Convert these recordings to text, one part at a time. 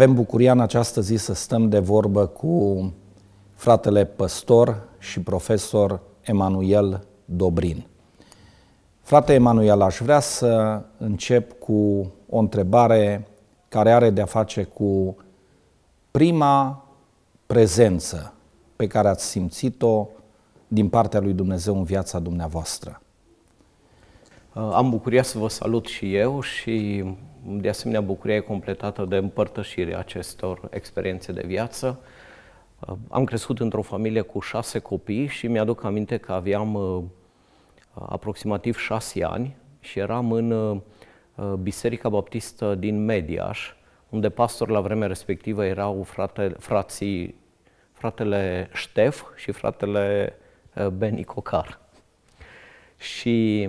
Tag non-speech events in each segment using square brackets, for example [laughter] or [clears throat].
Avem bucuria în această zi să stăm de vorbă cu fratele păstor și profesor Emanuel Dobrin. Frate Emanuel, aș vrea să încep cu o întrebare care are de-a face cu prima prezență pe care ați simțit-o din partea lui Dumnezeu în viața dumneavoastră. Am bucuria să vă salut și eu și de asemenea, bucuria e completată de împărtășirea acestor experiențe de viață. Uh, am crescut într-o familie cu șase copii și mi-aduc aminte că aveam uh, aproximativ șase ani și eram în uh, Biserica Baptistă din Mediaș, unde pastor la vremea respectivă erau frate, frații, fratele Ștef și fratele Beni Cocar. Și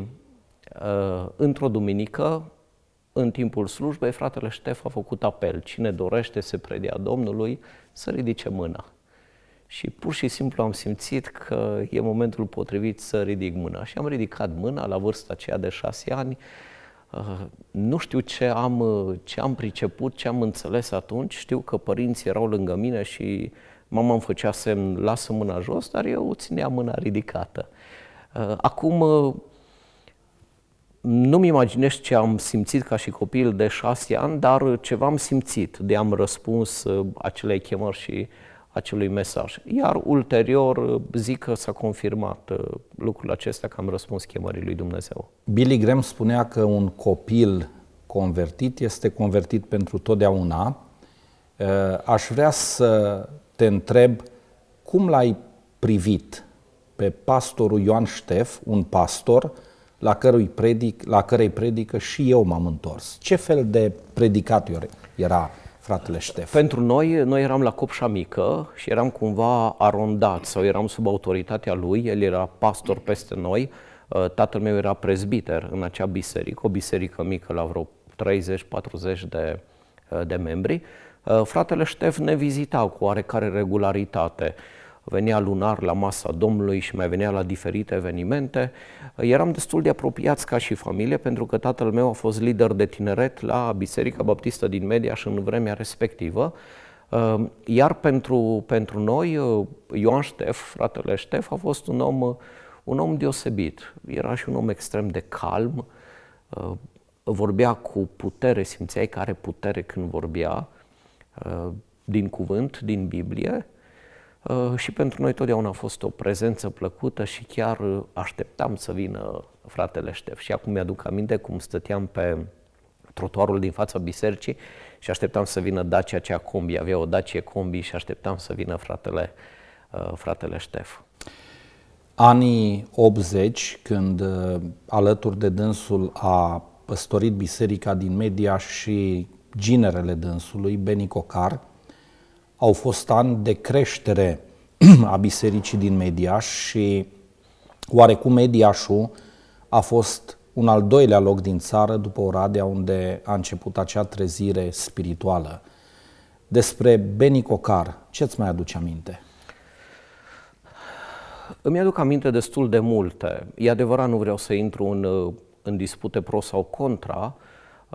într-o duminică în timpul slujbei, fratele Ștef a făcut apel. Cine dorește să predea Domnului, să ridice mâna. Și pur și simplu am simțit că e momentul potrivit să ridic mâna. Și am ridicat mâna la vârsta aceea de șase ani. Uh, nu știu ce am, uh, ce am priceput, ce am înțeles atunci. Știu că părinții erau lângă mine și mama îmi făcea semn, lasă mâna jos, dar eu țineam mâna ridicată. Uh, acum nu-mi imaginez ce am simțit ca și copil de șase ani, dar ceva am simțit de am răspuns uh, acelei chemări și acelui mesaj. Iar ulterior uh, zic că s-a confirmat uh, lucrul acesta că am răspuns chemării lui Dumnezeu. Billy Graham spunea că un copil convertit este convertit pentru totdeauna. Aș vrea să te întreb cum l-ai privit pe pastorul Ioan Ștef, un pastor la, cărui predic, la cărei predică și eu m-am întors. Ce fel de predicator era fratele Ștef? Pentru noi, noi eram la Copșa Mică și eram cumva arondat, sau eram sub autoritatea lui, el era pastor peste noi, uh, tatăl meu era prezbiter în acea biserică, o biserică mică la vreo 30-40 de, uh, de membri. Uh, fratele Ștef ne vizita cu oarecare regularitate venea lunar la masa Domnului și mai venea la diferite evenimente. Eram destul de apropiați ca și familie pentru că tatăl meu a fost lider de tineret la Biserica Baptistă din și în vremea respectivă. Ehm, iar pentru, pentru noi, eh, Ioan Ștef, fratele Ștef, a fost un om, un om deosebit. Era și un om extrem de calm, eh, vorbea cu putere, simțeai că are putere când vorbea, eh, din cuvânt, din Biblie, Uh, și pentru noi totdeauna a fost o prezență plăcută și chiar uh, așteptam să vină fratele Ștef. Și acum mi-aduc aminte cum stăteam pe trotuarul din fața bisericii și așteptam să vină Dacia cea combi, avea o dacia combi și așteptam să vină fratele, uh, fratele Ștef. Anii 80, când alături de dânsul a păstorit biserica din media și ginerele dânsului, Beni Cocar, au fost ani de creștere a bisericii din Mediaș și oarecum Mediașul a fost un al doilea loc din țară după Oradea unde a început acea trezire spirituală. Despre Beni Cocar, ce-ți mai aduce aminte? Îmi aduc aminte destul de multe. E adevărat, nu vreau să intru în, în dispute pro sau contra.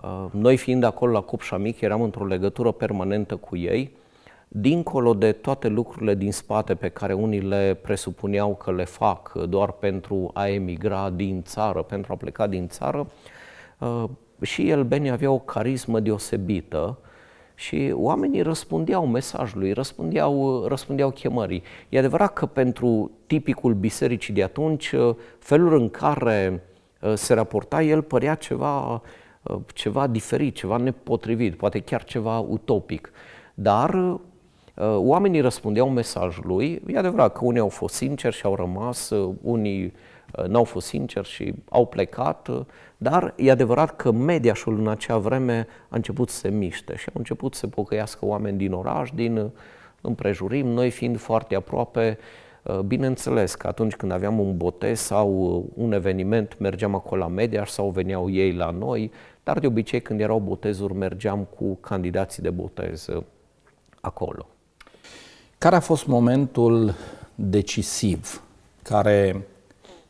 Uh, noi fiind acolo la Copșa Mic, eram într-o legătură permanentă cu ei dincolo de toate lucrurile din spate pe care unii le presupuneau că le fac doar pentru a emigra din țară, pentru a pleca din țară, uh, și el, Beni, avea o carismă deosebită și oamenii răspundeau mesajului, răspundeau, răspundeau chemării. E adevărat că pentru tipicul bisericii de atunci, uh, felul în care uh, se raporta el părea ceva, ceva diferit, ceva nepotrivit, poate chiar ceva utopic. Dar Uh, oamenii răspundeau mesajului. lui. E adevărat că unii au fost sinceri și au rămas, uh, unii uh, n-au fost sinceri și au plecat, dar e adevărat că mediașul în acea vreme a început să se miște și au început să pocăiască oameni din oraș, din împrejurim, noi fiind foarte aproape, bineînțeles că atunci când aveam un botez sau un eveniment, mergeam acolo la mediaș sau veneau ei la noi, dar de obicei când erau botezuri mergeam cu candidații de botez acolo. Care a fost momentul decisiv care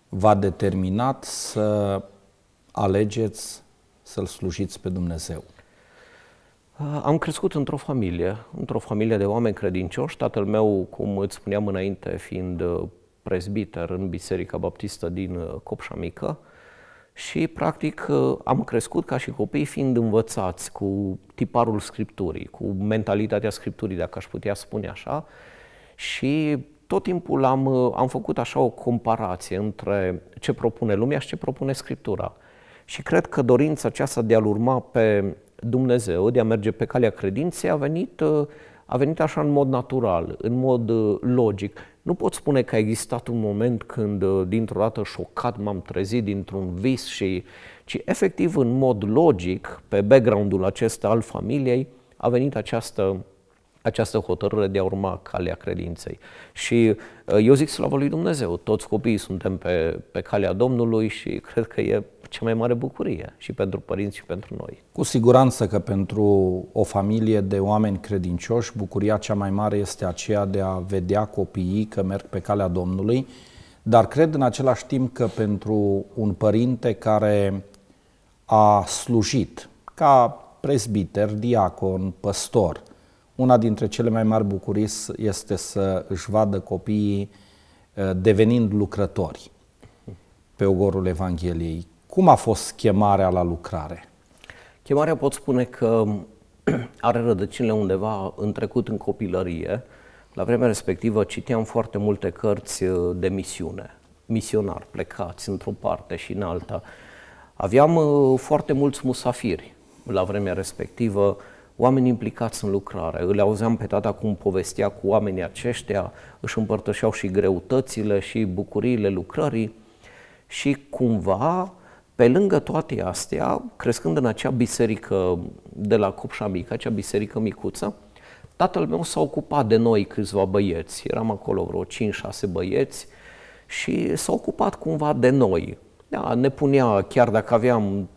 v-a determinat să alegeți să-L slujiți pe Dumnezeu? Uh, am crescut într-o familie, într-o familie de oameni credincioși. Tatăl meu, cum îți spuneam înainte, fiind uh, prezbiter în Biserica Baptistă din uh, Copșa Mică, și practic ă, am crescut ca și copii fiind învățați cu tiparul scripturii, cu mentalitatea scripturii, dacă aș putea spune așa, și tot timpul am, ă, am făcut așa o comparație între ce propune lumea și ce propune Scriptura. Și cred că dorința aceasta de a-L urma pe Dumnezeu, de a merge pe calea credinței, a venit, ă, a venit așa în mod natural, în mod logic. Nu pot spune că a existat un moment când uh, dintr-o dată șocat m-am trezit dintr-un vis și, ci efectiv în mod logic, pe background-ul acesta al familiei, a venit această această hotărâre de a urma calea credinței. Și uh, eu zic slavă lui Dumnezeu, toți copiii suntem pe, pe calea Domnului și [laughs] cred că e cea mai mare bucurie și pentru părinți și pentru noi. Cu siguranță că pentru o familie de oameni credincioși, bucuria cea mai mare este aceea de a vedea copiii că merg pe calea Domnului, dar cred în același timp că pentru un părinte care a slujit ca presbiter, diacon, păstor, una dintre cele mai mari bucurii este să își vadă copiii eh, devenind lucrători pe ogorul Evangheliei. Cum a fost chemarea la lucrare? Chemarea pot spune că [clears throat] are rădăcinile undeva în trecut, în copilărie. La vremea respectivă citeam foarte multe cărți uh, de misiune, misionar, plecați într-o parte și în alta. Aveam uh, foarte mulți musafiri la vremea respectivă, oameni implicați în lucrare. Îl auzeam pe tata cum povestea cu oamenii aceștia, își împărtășeau și greutățile și bucuriile lucrării și cumva pe lângă toate astea, crescând în acea biserică de la Copșa Mică, acea biserică micuță, tatăl meu s-a ocupat de noi câțiva băieți. Eram acolo vreo 5-6 băieți și s-a ocupat cumva de noi. Da, ne punea, chiar dacă aveam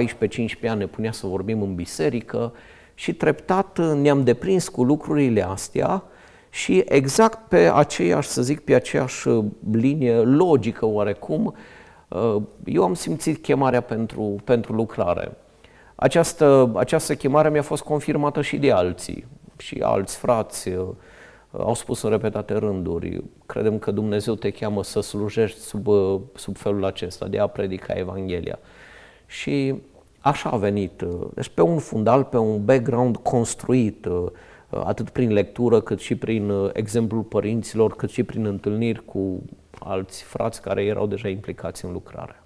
14-15 ani, ne punea să vorbim în biserică și treptat ne-am deprins cu lucrurile astea și exact pe aceeași, să zic, pe aceeași linie logică oarecum, uh, Uh, eu am simțit chemarea pentru, pentru lucrare. Această, această chemare mi-a fost confirmată și de alții, și alți frați uh, au spus în repetate rânduri, credem că Dumnezeu te cheamă să slujești sub, uh, sub felul acesta, de a predica Evanghelia. Și așa a venit, deci pe un fundal, pe un background construit, atât prin lectură, cât și prin exemplul părinților, cât și prin întâlniri cu alți frați care erau deja implicați în lucrare.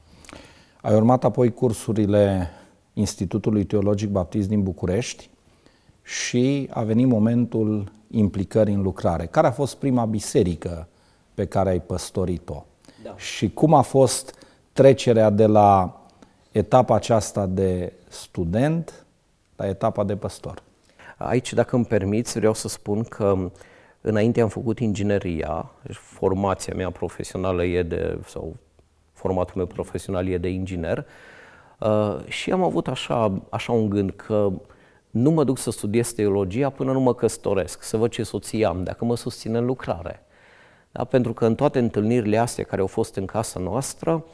Ai urmat apoi cursurile Institutului Teologic Baptist din București și a venit momentul implicării în lucrare. Care a fost prima biserică pe care ai păstorit-o? Da. Și cum a fost trecerea de la etapa aceasta de student la etapa de păstor? Aici, dacă îmi permiți, vreau să spun că Înainte am făcut ingineria, deci formația mea profesională e de, sau formatul meu profesional e de inginer, uh, și am avut așa, așa un gând că nu mă duc să studiez teologia până nu mă căsătoresc, să văd ce soție am, dacă mă susține în lucrare. Da? Pentru că în toate întâlnirile astea care au fost în casa noastră,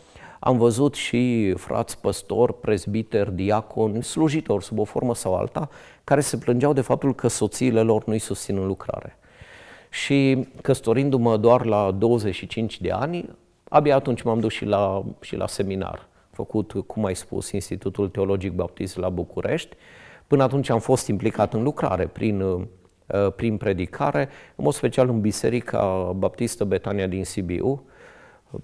am văzut și frați păstori, prezbiter, diacon, slujitori sub o formă sau alta, care se plângeau de faptul că soțiile lor nu-i susțin în lucrare. Și căsătorindu-mă doar la 25 de ani, abia atunci m-am dus și la, și la seminar, făcut, cum ai spus, Institutul Teologic Baptist la București. Până atunci am fost implicat în lucrare prin, uh, prin predicare, în mod special în Biserica Baptistă Betania din Sibiu.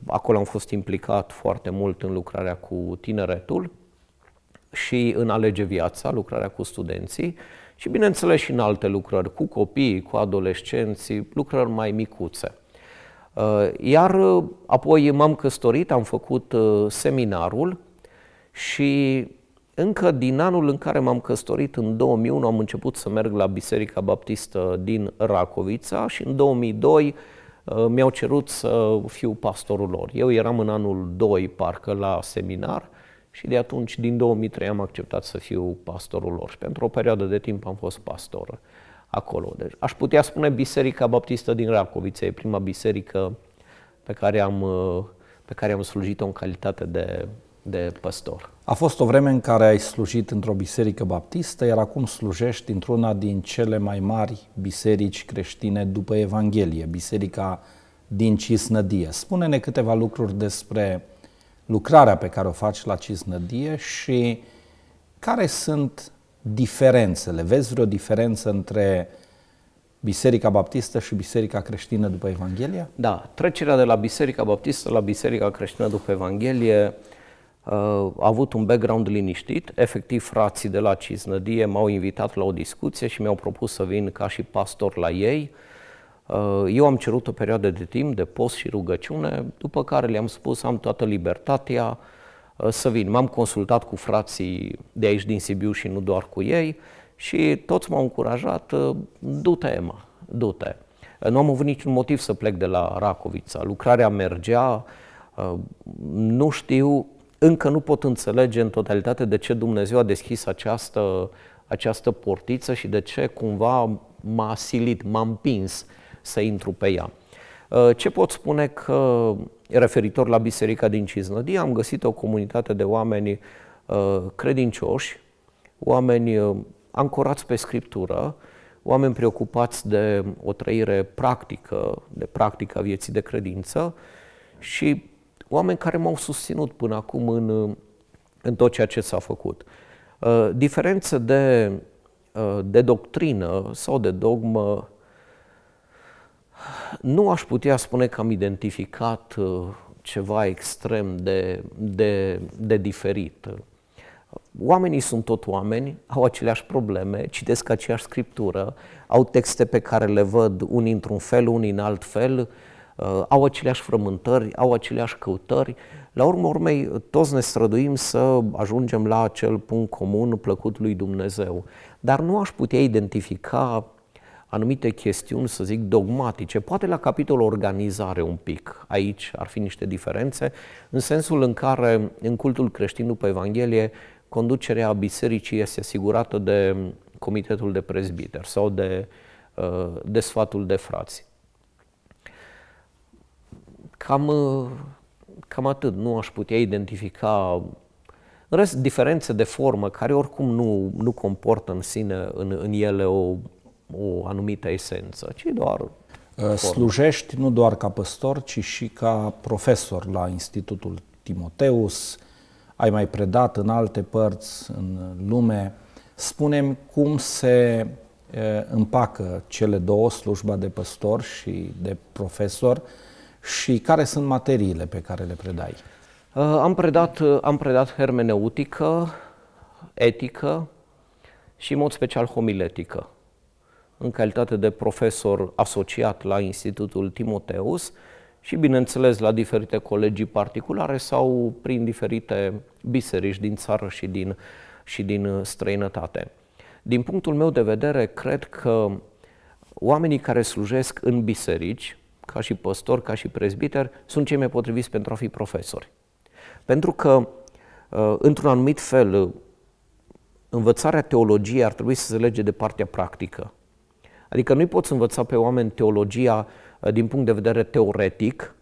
Acolo am fost implicat foarte mult în lucrarea cu tineretul și în Alege Viața, lucrarea cu studenții și, bineînțeles, și în alte lucrări, cu copiii, cu adolescenții, lucrări mai micuțe. Uh, iar uh, apoi m-am căsătorit, am făcut uh, seminarul și încă din anul în care m-am căsătorit, în 2001, am început să merg la Biserica Baptistă din Racovița și în 2002 mi-au cerut să fiu pastorul lor. Eu eram în anul 2, parcă, la seminar și de atunci, din 2003, am acceptat să fiu pastorul lor. Și pentru o perioadă de timp am fost pastor acolo. Deci aș putea spune Biserica Baptistă din Racoviță. E prima biserică pe care am, uh, pe care am slujit-o în calitate de, de pastor. A fost o vreme în care ai slujit într-o biserică baptistă, iar acum slujești într-una din cele mai mari biserici creștine după Evanghelie, Biserica din Cisnădie. Spune-ne câteva lucruri despre lucrarea pe care o faci la Cisnădie și care sunt diferențele? Vezi vreo diferență între Biserica Baptistă și Biserica Creștină după Evanghelie? Da, trecerea de la Biserica Baptistă la Biserica Creștină după Evanghelie uh, a avut un background liniștit. Efectiv, frații de la Cisnădie m-au invitat la o discuție și mi-au propus să vin ca și pastor la ei. Uh, eu am cerut o perioadă de timp de post și rugăciune, după care le-am spus am toată libertatea uh, să vin. M-am consultat cu frații de aici din Sibiu și nu doar cu ei și toți m-au încurajat, uh, du-te, Emma, du-te. Nu am avut niciun motiv să plec de la Racovița. Lucrarea mergea, nu știu, încă nu pot înțelege în totalitate de ce Dumnezeu a deschis această, această portiță și de ce cumva m-a silit, m-a împins să intru pe ea. Uh, ce pot spune că, referitor la Biserica din Ciznădie, am găsit o comunitate de oameni uh, credincioși, oameni uh, ancorați pe Scriptură, oameni preocupați de o trăire practică, de practica vieții de credință și oameni care m-au susținut până acum în, în tot ceea ce s-a făcut. Diferențe de, de doctrină sau de dogmă nu aș putea spune că am identificat uh, ceva extrem de, de, de diferit. Oamenii sunt tot oameni, au aceleași probleme, citesc aceeași scriptură, au texte pe care le văd unii într-un fel, unii în alt fel, uh, au aceleași frământări, au aceleași căutări. La urmă urmei, toți ne străduim să ajungem la acel punct comun plăcut lui Dumnezeu. Dar nu aș putea identifica anumite chestiuni, să zic, dogmatice, poate la capitolul organizare un pic. Aici ar fi niște diferențe, în sensul în care în cultul creștin după Evanghelie conducerea bisericii este asigurată de comitetul de prezbiter sau de, uh, de sfatul de frați. Cam, uh, cam atât, nu aș putea identifica în rest, diferențe de formă care oricum nu, nu comportă în sine, în, în ele o, o anumită esență, ci doar ă, Slujești nu doar ca păstor, ci și ca profesor la Institutul Timoteus, ai mai predat în alte părți, în lume. Spunem cum se împacă cele două, slujba de păstor și de profesor, și care sunt materiile pe care le predai? Ă, am predat, ă, am predat hermeneutică, etică și, în mod special, homiletică în calitate de profesor asociat la Institutul Timoteus și, bineînțeles, la diferite colegii particulare sau prin diferite biserici din țară și din, și din uh, străinătate. Din punctul meu de vedere, cred că oamenii care slujesc în biserici, ca și păstori, ca și prezbiter, sunt cei mai potriviți pentru a fi profesori. Pentru că, uh, într-un anumit fel, uh, învățarea teologiei ar trebui să se lege de partea practică. Adică nu-i poți învăța pe oameni teologia uh, din punct de vedere teoretic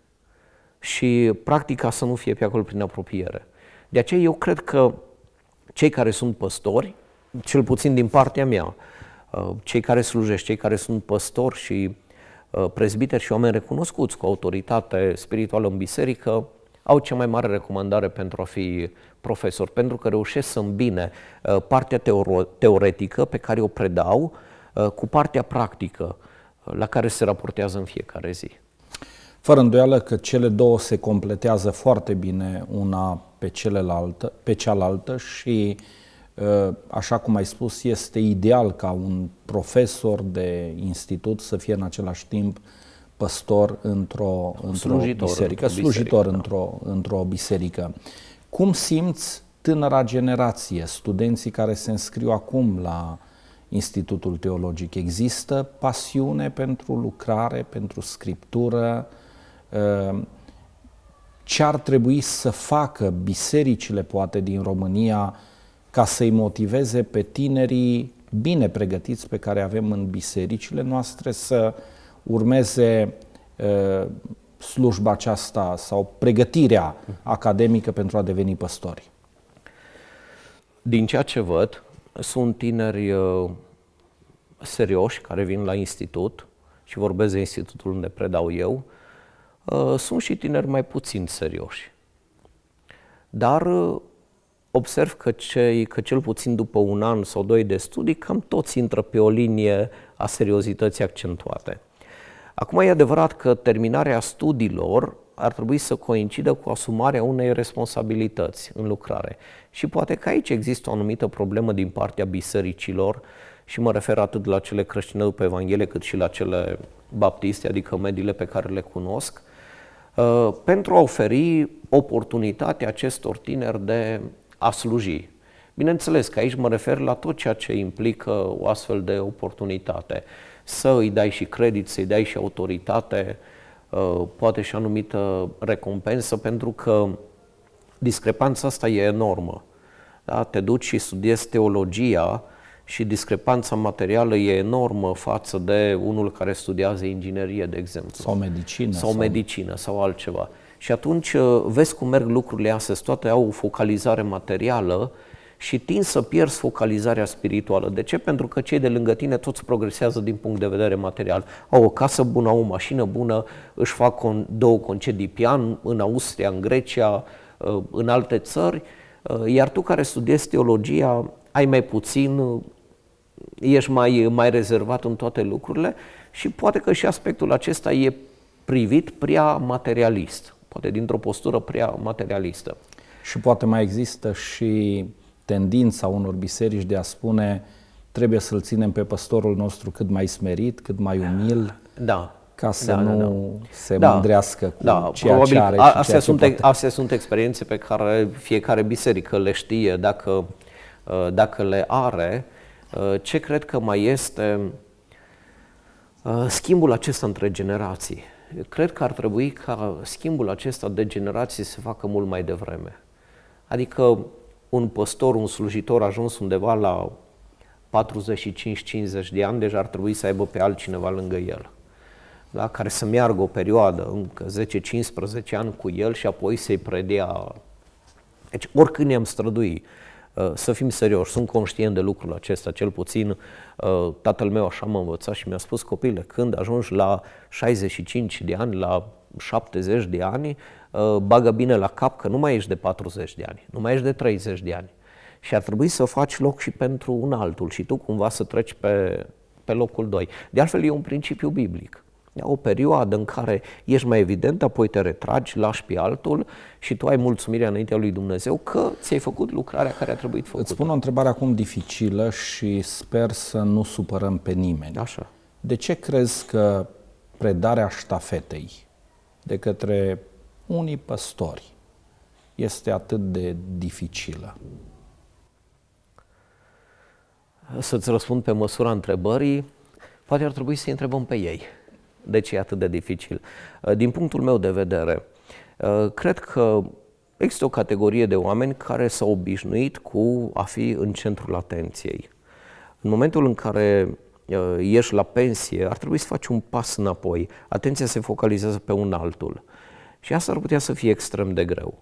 și practica să nu fie pe acolo prin apropiere. De aceea eu cred că cei care sunt păstori, cel puțin din partea mea, uh, cei care slujești, cei care sunt păstori și uh, prezbiteri și oameni recunoscuți cu autoritate spirituală în biserică, au cea mai mare recomandare pentru a fi profesor, pentru că reușesc să îmbine partea teoretică pe care o predau Uh, cu partea practică uh, la care se raportează în fiecare zi. Fără îndoială că cele două se completează foarte bine una pe, celelalte, pe cealaltă și, uh, așa cum ai spus, este ideal ca un profesor de institut să fie în același timp păstor într-o, într-o biserică, slujitor da. într-o, într-o biserică. Cum simți tânăra generație, studenții care se înscriu acum la Institutul Teologic. Există pasiune pentru lucrare, pentru scriptură. Ehm, ce ar trebui să facă bisericile, poate, din România ca să-i motiveze pe tinerii bine pregătiți pe care avem în bisericile noastre să urmeze ehm, slujba aceasta sau pregătirea mm. academică pentru a deveni păstori? Din ceea ce văd, sunt tineri uh, serioși care vin la institut și vorbesc de institutul unde predau eu. Uh, sunt și tineri mai puțin serioși. Dar uh, observ că, cei, că cel puțin după un an sau doi de studii, cam toți intră pe o linie a seriozității accentuate. Acum e adevărat că terminarea studiilor ar trebui să coincidă cu asumarea unei responsabilități în lucrare. Și poate că aici există o anumită problemă din partea bisericilor și mă refer atât la cele creștine după Evanghelie cât și la cele baptiste, adică mediile pe care le cunosc, uh, pentru a oferi oportunitatea acestor tineri de a sluji. Bineînțeles că aici mă refer la tot ceea ce implică o astfel de oportunitate. Să îi dai și credit, să îi dai și autoritate, Uh, poate și anumită recompensă, pentru că discrepanța asta e enormă. Da? Te duci și studiezi teologia și discrepanța materială e enormă față de unul care studiază inginerie, de exemplu. Sau medicină. Sau, sau... medicină sau altceva. Și atunci uh, vezi cum merg lucrurile astea, toate au o focalizare materială și tind să pierzi focalizarea spirituală. De ce? Pentru că cei de lângă tine toți progresează din punct de vedere material. Au o casă bună, au o mașină bună, își fac două concedii pian în Austria, în Grecia, uh, în alte țări, uh, iar tu care studiezi teologia ai mai puțin, uh, ești mai, mai rezervat în toate lucrurile și poate că și aspectul acesta e privit prea materialist, poate dintr-o postură prea materialistă. Și poate mai există și tendința unor biserici de a spune trebuie să-l ținem pe păstorul nostru cât mai smerit, cât mai umil, da. ca să da, da nu da, da. se da. mândrească cu da, ceea probabil, ce are și astea, ceea sunt, ce poate. astea sunt experiențe pe care fiecare biserică le știe dacă, uh, dacă le are. Uh, ce cred că mai este uh, schimbul acesta între generații. Cred că ar trebui ca schimbul acesta de generații să se facă mult mai devreme. Adică un păstor, un slujitor ajuns undeva la 45-50 de ani, deja ar trebui să aibă pe altcineva lângă el, da? care să meargă o perioadă, încă 10-15 ani cu el și apoi să-i predea. Deci oricând ne-am strădui, uh, să fim serioși, sunt conștient de lucrul acesta, cel puțin uh, tatăl meu așa m-a învățat și mi-a spus, copile, când ajungi la 65 de ani, la 70 de ani, Uh, bagă bine la cap că nu mai ești de 40 de ani, nu mai ești de 30 de ani. Și ar trebui să faci loc și pentru un altul și tu cumva să treci pe, pe locul 2. De altfel, e un principiu biblic. O perioadă în care ești mai evident, apoi te retragi, lași pe altul și tu ai mulțumirea înaintea lui Dumnezeu că ți-ai făcut lucrarea care a trebuit făcută. Îți spun o întrebare acum dificilă și sper să nu supărăm pe nimeni. Așa. De ce crezi că predarea ștafetei de către unii păstori este atât de dificilă? Să-ți răspund pe măsura întrebării, poate ar trebui să-i întrebăm pe ei de ce e atât de dificil. Din punctul meu de vedere, cred că există o categorie de oameni care s-au obișnuit cu a fi în centrul atenției. În momentul în care uh, ieși la pensie, ar trebui să faci un pas înapoi. Atenția se focalizează pe un altul. Și asta ar putea să fie extrem de greu.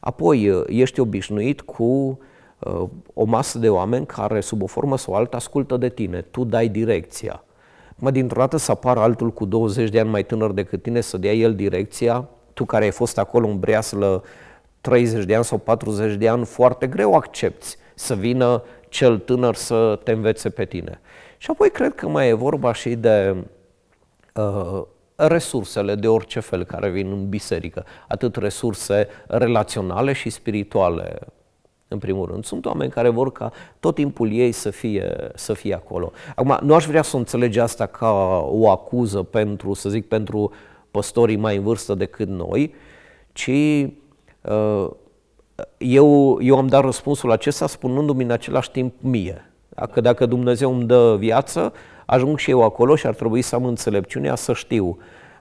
Apoi, uh, ești obișnuit cu uh, o masă de oameni care, sub o formă sau alta, ascultă de tine. Tu dai direcția. Mă, dintr-o dată să apară altul cu 20 de ani mai tânăr decât tine să dea el direcția, tu care ai fost acolo în breaslă 30 de ani sau 40 de ani, foarte greu accepti să vină cel tânăr să te învețe pe tine. Și apoi cred că mai e vorba și de uh, resursele de orice fel care vin în biserică, atât resurse relaționale și spirituale, în primul rând. Sunt oameni care vor ca tot timpul ei să fie, să fie acolo. Acum, nu aș vrea să înțelege asta ca o acuză pentru, să zic, pentru păstorii mai în vârstă decât noi, ci uh, eu, eu am dat răspunsul acesta spunându-mi în același timp mie. Că dacă Dumnezeu îmi dă viață, ajung și eu acolo și ar trebui să am înțelepciunea să știu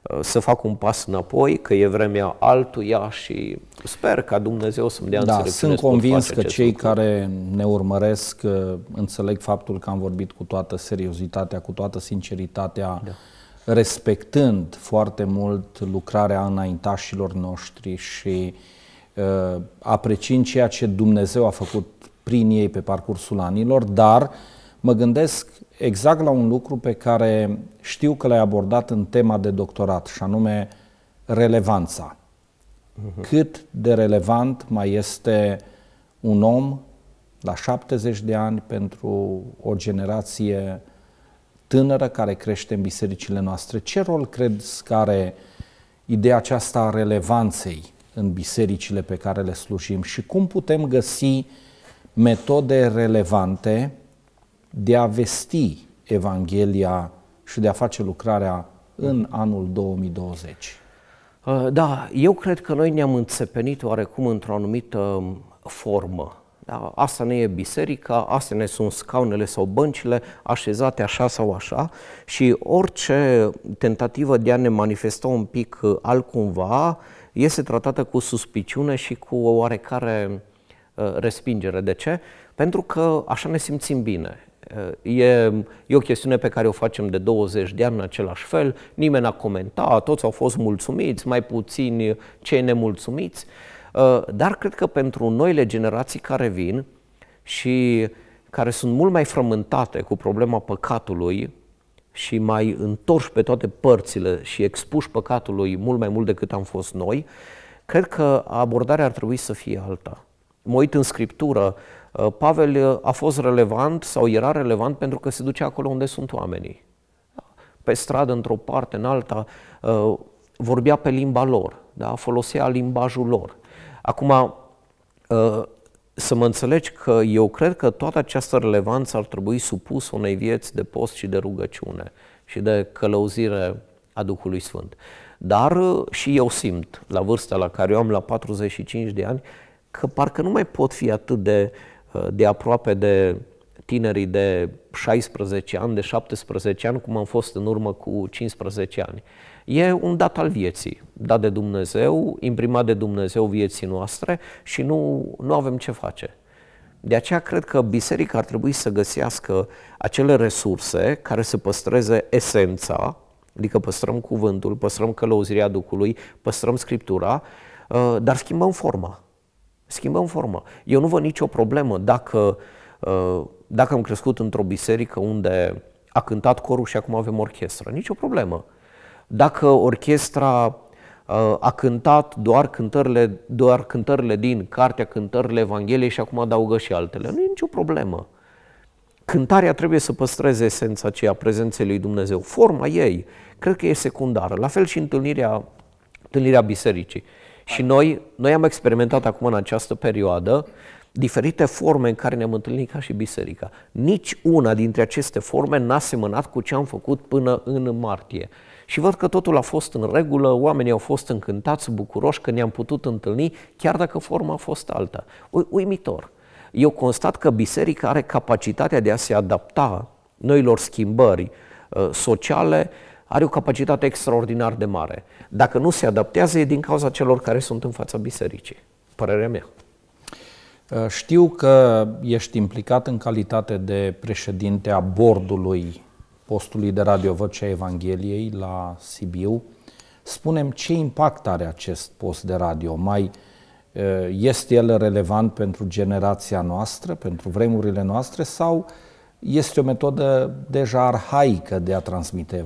uh, să fac un pas înapoi, că e vremea altuia și sper ca Dumnezeu să-mi dea da, Sunt convins că cei lucru. care ne urmăresc uh, înțeleg faptul că am vorbit cu toată seriozitatea, cu toată sinceritatea, da. respectând foarte mult lucrarea înaintașilor noștri și uh, apreciind ceea ce Dumnezeu a făcut prin ei pe parcursul anilor, dar uh, mă gândesc exact la un lucru pe care știu că l-ai abordat în tema de doctorat, și anume relevanța. Mhm. Cât de relevant mai este un om la 70 de ani pentru o generație tânără care crește în bisericile noastre. Ce rol crezi că are ideea aceasta a relevanței în bisericile pe care le slujim și cum putem găsi metode relevante de a vesti Evanghelia și de a face lucrarea în anul 2020? Uh, da, eu cred că noi ne-am înțepenit oarecum într-o anumită um, formă. Da, asta ne e biserica, asta ne sunt scaunele sau băncile așezate așa sau așa și orice tentativă de a ne manifesta un pic uh, altcumva este tratată cu suspiciune și cu o oarecare uh, respingere. De ce? Pentru că așa ne simțim bine. E, e o chestiune pe care o facem de 20 de ani în același fel, nimeni n-a comentat, toți au fost mulțumiți, mai puțini cei nemulțumiți, uh, dar cred că pentru noile generații care vin și care sunt mult mai frământate cu problema păcatului și mai întorși pe toate părțile și expuși păcatului mult mai mult decât am fost noi, cred că abordarea ar trebui să fie alta. Mă uit în scriptură, Uh, Pavel uh, a fost relevant sau era relevant pentru că se ducea acolo unde sunt oamenii. Pe stradă, într-o parte, în alta, uh, vorbea pe limba lor, da? folosea limbajul lor. Acum, să mă înțelegi că eu cred că toată această relevanță ar trebui supus unei vieți de post și de rugăciune și de călăuzire a Duhului Sfânt. Dar și eu simt, la vârsta la care eu am, la 45 de ani, că parcă nu mai pot fi atât de uh, de aproape de tinerii de 16 ani, de 17 ani, cum am fost în urmă cu 15 ani. E un dat al vieții, dat de Dumnezeu, imprimat de Dumnezeu vieții noastre și nu, nu avem ce face. De aceea cred că biserica ar trebui să găsească acele resurse care să păstreze esența, adică păstrăm cuvântul, păstrăm călăuzirea Duhului, păstrăm Scriptura, uh, dar schimbăm forma. Schimbăm formă. Eu nu văd nicio problemă dacă, uh, dacă am crescut într-o biserică unde a cântat corul și acum avem orchestră. Nicio problemă. Dacă orchestra uh, a cântat doar cântările, doar cântările din Cartea Cântările Evangheliei și acum adaugă și altele. Nu e nicio problemă. Cântarea trebuie să păstreze esența aceea prezenței lui Dumnezeu. Forma ei, cred că e secundară. La fel și întâlnirea, întâlnirea bisericii. Și noi, noi am experimentat acum în această perioadă diferite forme în care ne-am întâlnit ca și biserica. Nici una dintre aceste forme n-a semănat cu ce am făcut până în martie. Și văd că totul a fost în regulă, oamenii au fost încântați, bucuroși că ne-am putut întâlni, chiar dacă forma a fost alta. U- uimitor! Eu constat că biserica are capacitatea de a se adapta noilor schimbări uh, sociale, uh, are o capacitate extraordinar de mare. Dacă nu se adaptează, e din cauza celor care sunt în fața bisericii. Părerea mea. Uh, știu că ești implicat în calitate de președinte a bordului postului de radio Vocea Evangheliei la Sibiu. Spunem ce impact are acest post de radio? Mai uh, este el relevant pentru generația noastră, pentru vremurile noastre sau uh, este o metodă deja arhaică de a transmite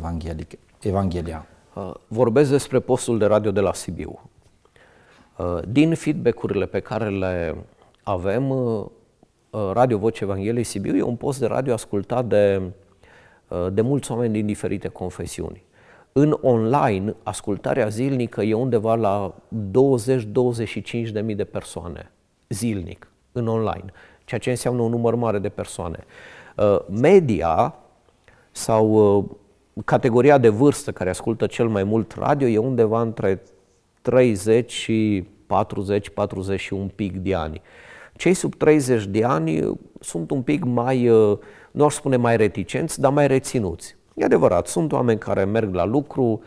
Evanghelia. Uh, vorbesc despre postul de radio de la Sibiu. Uh, din feedback-urile pe care le avem, uh, Radio Voce Evangheliei Sibiu e un post de radio ascultat de, de mulți oameni din diferite confesiuni. În online, ascultarea zilnică e undeva la 20-25 de mii de persoane zilnic, în online, ceea ce înseamnă un număr mare de persoane. Uh, Uh, media sau uh, categoria de vârstă care ascultă cel mai mult radio e undeva între 30 și 40, 40 și un pic de ani. Cei sub 30 de ani sunt un pic mai, uh, nu aș spune mai reticenți, dar mai reținuți. E adevărat, sunt oameni care merg la lucru,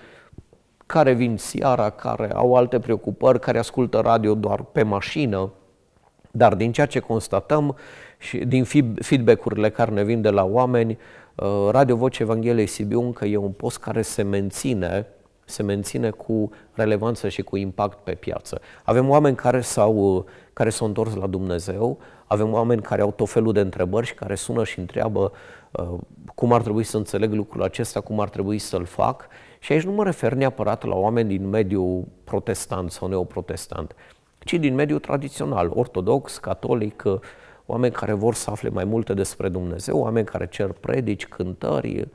care vin seara, care au alte preocupări, care ascultă radio doar pe mașină, dar din ceea ce constatăm și din feedback-urile care ne vin de la oameni, uh, Radio Voce Evangheliei Sibiu încă e un post care se menține se menține cu relevanță și cu impact pe piață. Avem oameni care s-au, uh, care s-au întors la Dumnezeu, avem oameni care au tot felul de întrebări și care sună și întreabă uh, cum ar trebui să înțeleg lucrul acesta, cum ar trebui să-l fac. Și aici nu mă refer neapărat la oameni din mediul protestant sau neoprotestant, ci din mediul tradițional, ortodox, catolic, oameni care vor să afle mai multe despre Dumnezeu, oameni care cer predici, cântări.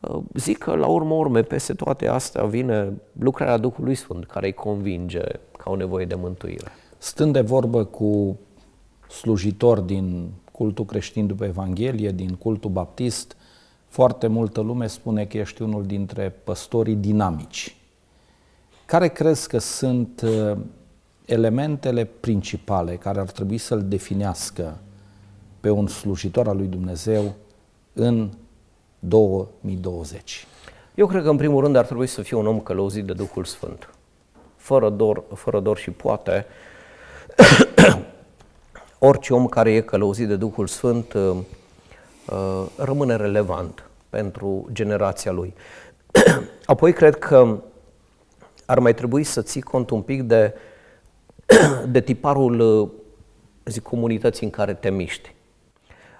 Uh, zic că, la urmă urme, peste toate astea vine lucrarea Duhului Sfânt, care îi convinge că au nevoie de mântuire. Stând de vorbă cu slujitori din cultul creștin după Evanghelie, din cultul baptist, foarte multă lume spune că ești unul dintre păstorii dinamici. Care crezi că sunt uh, elementele principale care ar trebui să-l definească pe un slujitor al lui Dumnezeu în 2020? Eu cred că, în primul rând, ar trebui să fie un om călăuzit de Duhul Sfânt. Fără dor, fără dor și poate, [coughs] orice om care e călăuzit de Duhul Sfânt uh, uh, rămâne relevant pentru generația lui. [coughs] Apoi, cred că ar mai trebui să ții cont un pic de uh, [clears throat] de tiparul uh, zic, comunității în care te miști.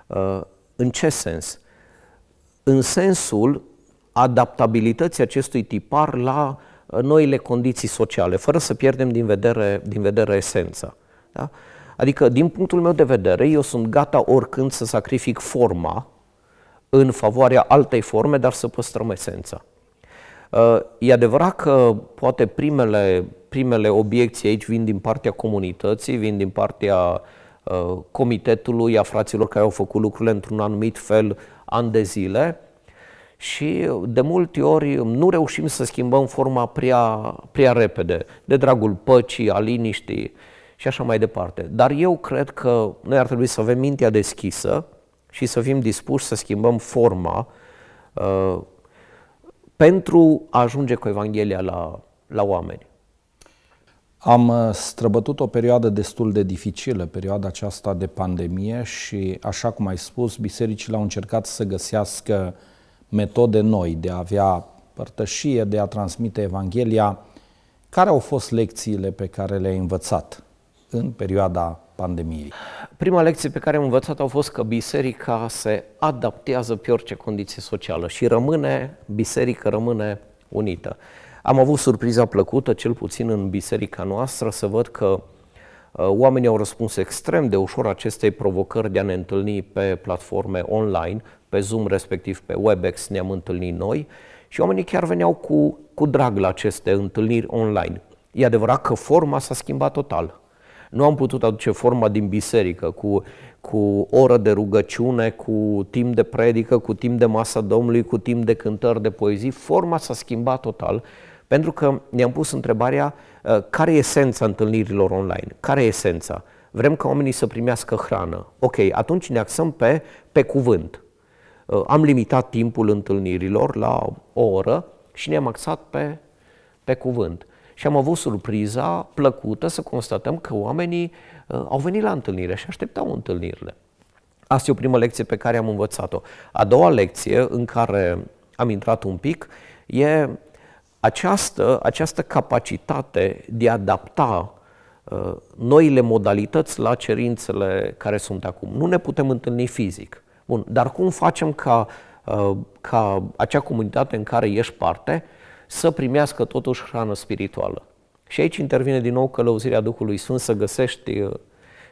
Uh, în ce sens? În sensul adaptabilității acestui tipar la uh, noile condiții sociale, fără să pierdem din vedere, din vedere esența. Da? Adică, din punctul meu de vedere, eu sunt gata oricând să sacrific forma în favoarea altei forme, dar să păstrăm esența. Uh, e adevărat că poate primele, primele obiecții aici vin din partea comunității, vin din partea uh, comitetului, a fraților care au făcut lucrurile într-un anumit fel ani de zile și de multe ori nu reușim să schimbăm forma prea, prea repede, de dragul păcii, a liniștii și așa mai departe. Dar eu cred că noi ar trebui să avem mintea deschisă și să fim dispuși să schimbăm forma uh, pentru a ajunge cu Evanghelia la, la oameni? Am uh, străbătut o perioadă destul de dificilă, perioada aceasta de pandemie și, așa cum ai spus, bisericile au încercat să găsească metode noi de a avea părtășie, de a transmite Evanghelia. Care au fost lecțiile pe care le-ai învățat în perioada pandemiei. Prima lecție pe care am învățat a fost că biserica se adaptează pe orice condiție socială și rămâne, biserica rămâne unită. Am avut surpriza plăcută, cel puțin în biserica noastră, să văd că ă, Oamenii au răspuns extrem de ușor acestei provocări de a ne întâlni pe platforme online, pe Zoom respectiv pe Webex ne-am întâlnit noi și oamenii chiar veneau cu, cu drag la aceste întâlniri online. E adevărat că forma s-a schimbat total. Nu am putut aduce forma din biserică cu, cu oră de rugăciune, cu timp de predică, cu timp de masa Domnului, cu timp de cântări de poezii. Forma s-a schimbat total pentru că ne-am pus întrebarea uh, care e esența întâlnirilor online? Care e esența? Vrem ca oamenii să primească hrană. Ok, atunci ne axăm pe, pe cuvânt. Uh, am limitat timpul întâlnirilor la o oră și ne-am axat pe, pe cuvânt și am avut surpriza plăcută să constatăm că oamenii uh, au venit la întâlnire și așteptau întâlnirile. Asta e o primă lecție pe care am învățat-o. A doua lecție în care am intrat un pic e această, această capacitate de a adapta uh, noile modalități la cerințele care sunt acum. Nu ne putem întâlni fizic. Bun, dar cum facem ca, uh, ca acea comunitate în care ești parte să primească totuși hrană spirituală. Și aici intervine din nou călăuzirea Duhului Sfânt să găsești uh,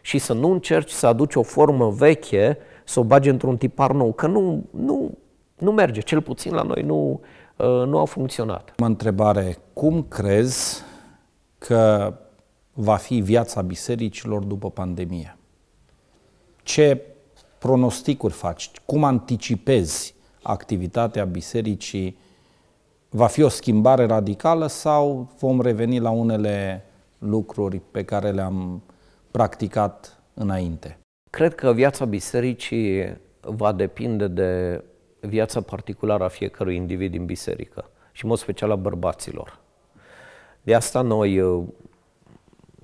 și să nu încerci să aduci o formă veche, să o bagi într-un tipar nou, că nu, nu, nu merge, cel puțin la noi nu, uh, nu a funcționat. Mă întrebare, cum crezi că va fi viața bisericilor după pandemie? Ce pronosticuri faci? Cum anticipezi activitatea bisericii va fi o schimbare radicală sau vom reveni la unele lucruri pe care le-am practicat înainte? Cred că viața bisericii va depinde de viața particulară a fiecărui individ din biserică și în mod special a bărbaților. De asta noi, uh,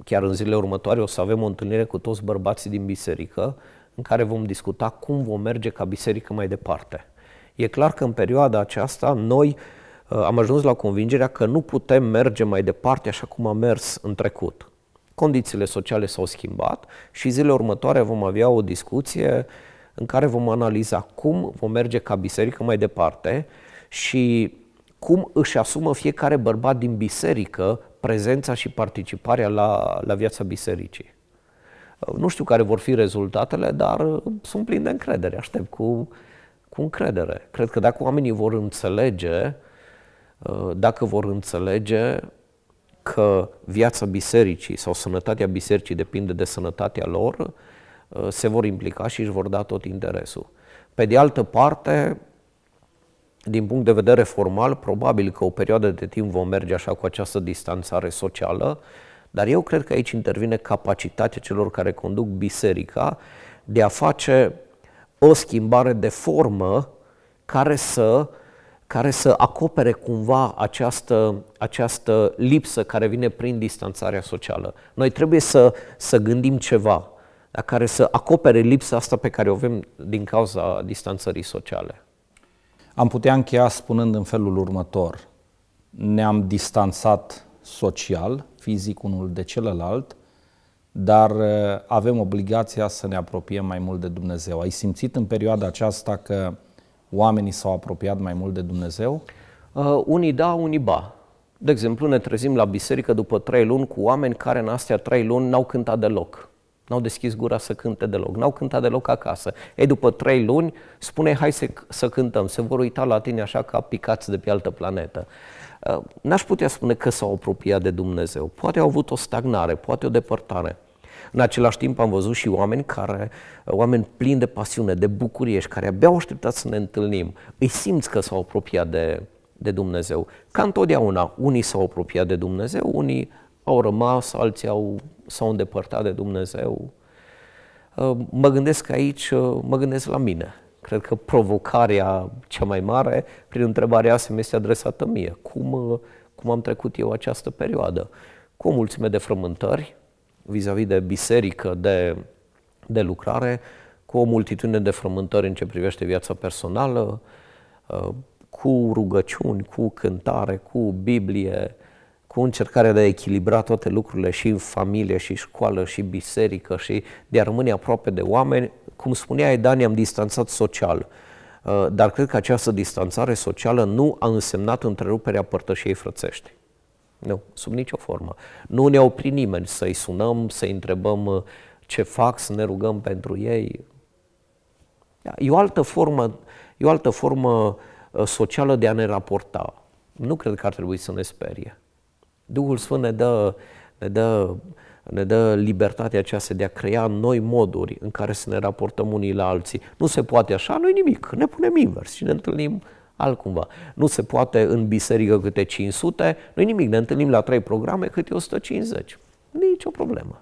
chiar în zilele următoare, o să avem o întâlnire cu toți bărbații din biserică în care vom discuta cum vom merge ca biserică mai departe. E clar că în perioada aceasta noi uh, Uh, am ajuns la convingerea că nu putem merge mai departe așa cum am mers în trecut. Condițiile sociale s-au schimbat și zilele următoare vom avea o discuție în care vom analiza cum vom merge ca biserică mai departe și cum își asumă fiecare bărbat din biserică prezența și participarea la, la viața bisericii. Uh, nu știu care vor fi rezultatele, dar uh, sunt plin de încredere, aștept cu, cu încredere. Cred că dacă oamenii vor înțelege uh, Uh, dacă vor înțelege că viața bisericii sau sănătatea bisericii depinde de sănătatea lor, uh, se vor implica și își vor da tot interesul. Pe de altă parte, din punct de vedere formal, probabil că o perioadă de timp vom merge așa cu această distanțare socială, dar eu cred că aici intervine capacitatea celor care conduc biserica de a face o schimbare de formă care să care să acopere cumva această, această lipsă care vine prin distanțarea socială. Noi trebuie să, să gândim ceva dar care să acopere lipsa asta pe care o avem din cauza distanțării sociale. Am putea încheia spunând în felul următor. Ne-am distanțat social, fizic unul de celălalt, dar uh, avem obligația să ne apropiem mai mult de Dumnezeu. Ai simțit în perioada aceasta că oamenii s-au apropiat mai mult de Dumnezeu? Uh, unii da, unii ba. De exemplu, ne trezim la biserică după trei luni cu oameni care în astea trei luni n-au cântat deloc. N-au deschis gura să cânte deloc, n-au cântat deloc acasă. Ei, după trei luni, spune hai să, să cântăm, se vor uita la tine așa ca picați de pe altă planetă. Uh, n-aș putea spune că s-au apropiat de Dumnezeu. Poate au avut o stagnare, poate o depărtare. În același timp am văzut și oameni care, oameni plini de pasiune, de bucurie și care abia au așteptat să ne întâlnim. Îi simți că s-au apropiat de, de Dumnezeu. Ca întotdeauna, unii s-au apropiat de Dumnezeu, unii au rămas, alții au, s-au îndepărtat de Dumnezeu. Uh, mă gândesc aici, uh, mă gândesc la mine. Cred că provocarea cea mai mare, prin întrebarea asta, mi este adresată mie. Cum, uh, cum am trecut eu această perioadă? Cu o mulțime de frământări, vis-a-vis de biserică, de, de lucrare, cu o multitudine de frământări în ce privește viața personală, uh, cu rugăciuni, cu cântare, cu Biblie, cu încercarea de a echilibra toate lucrurile și în familie, și școală, și biserică, și de a rămâne aproape de oameni. Cum spuneai, Dani, am distanțat social, uh, dar cred că această distanțare socială nu a însemnat întreruperea părtășiei frățești. Nu, sub nicio formă. Nu ne opri nimeni să-i sunăm, să-i întrebăm uh, ce fac, să ne rugăm pentru ei. Da, e o altă formă, e o altă formă uh, socială de a ne raporta. Nu cred că ar trebui să ne sperie. Duhul Sfânt ne dă, ne dă, ne dă libertatea aceasta de a crea noi moduri în care să ne raportăm unii la alții. Nu se poate așa, nu-i nimic. Ne punem invers și ne întâlnim altcumva. Nu se poate în biserică câte 500, nu nimic, ne întâlnim la trei programe câte 150. Nici o problemă.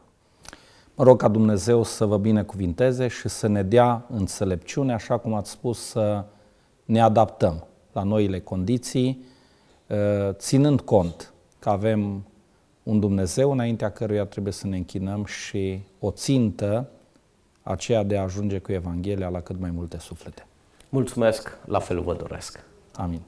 Mă rog ca Dumnezeu să vă binecuvinteze și să ne dea înțelepciune, așa cum ați spus, să ne adaptăm la noile condiții, ă, ținând cont că avem un Dumnezeu înaintea căruia trebuie să ne închinăm și o țintă aceea de a ajunge cu Evanghelia la cât mai multe suflete. Mulțumesc, la fel vă doresc. Amin.